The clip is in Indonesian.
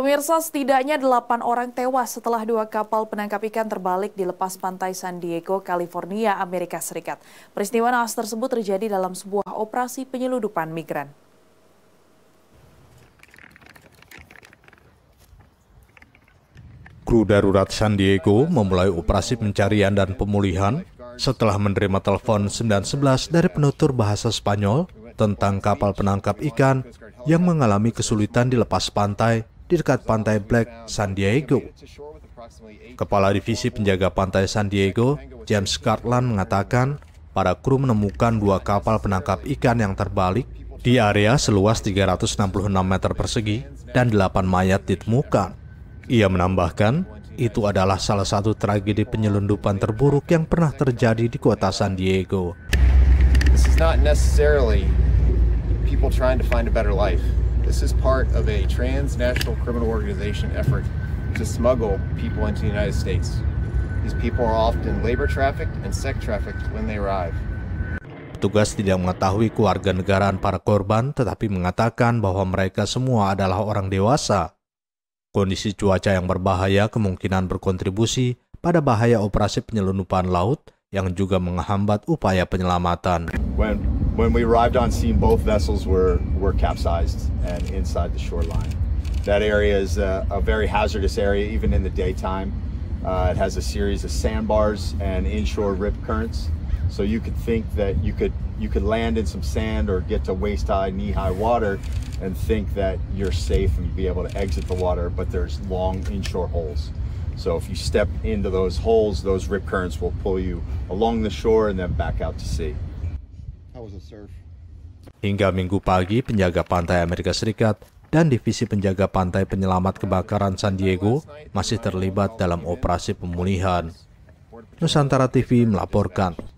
Pemirsa, setidaknya 8 orang tewas setelah dua kapal penangkap ikan terbalik di lepas pantai San Diego, California, Amerika Serikat. Peristiwa naas tersebut terjadi dalam sebuah operasi penyeludupan migran. Kru darurat San Diego memulai operasi pencarian dan pemulihan setelah menerima telepon 911 dari penutur bahasa Spanyol tentang kapal penangkap ikan yang mengalami kesulitan di lepas pantai di dekat pantai Black, San Diego. Kepala Divisi Penjaga Pantai San Diego, James Cartland mengatakan, para kru menemukan dua kapal penangkap ikan yang terbalik di area seluas 366 meter persegi dan 8 mayat ditemukan. Ia menambahkan, itu adalah salah satu tragedi penyelundupan terburuk yang pernah terjadi di kota San Diego. This is not necessarily people trying to find a better life. This is part of a transnational criminal organization effort to smuggle people into the United States. These people are often labor trafficked and sex trafficked when they arrive. Tugas tidak mengetahui keluarga negaraan para korban tetapi mengatakan bahwa mereka semua adalah orang dewasa. Kondisi cuaca yang berbahaya kemungkinan berkontribusi pada bahaya operasi penyelundupan laut yang juga menghambat upaya penyelamatan. When When we arrived on scene, both vessels were, were capsized and inside the shoreline. That area is a, a very hazardous area, even in the daytime. Uh, it has a series of sandbars and inshore rip currents. So you could think that you could you could land in some sand or get to waist high, knee high water and think that you're safe and be able to exit the water, but there's long inshore holes. So if you step into those holes, those rip currents will pull you along the shore and then back out to sea. Hingga minggu pagi, penjaga pantai Amerika Serikat dan Divisi Penjaga Pantai Penyelamat Kebakaran San Diego masih terlibat dalam operasi pemulihan. Nusantara TV melaporkan.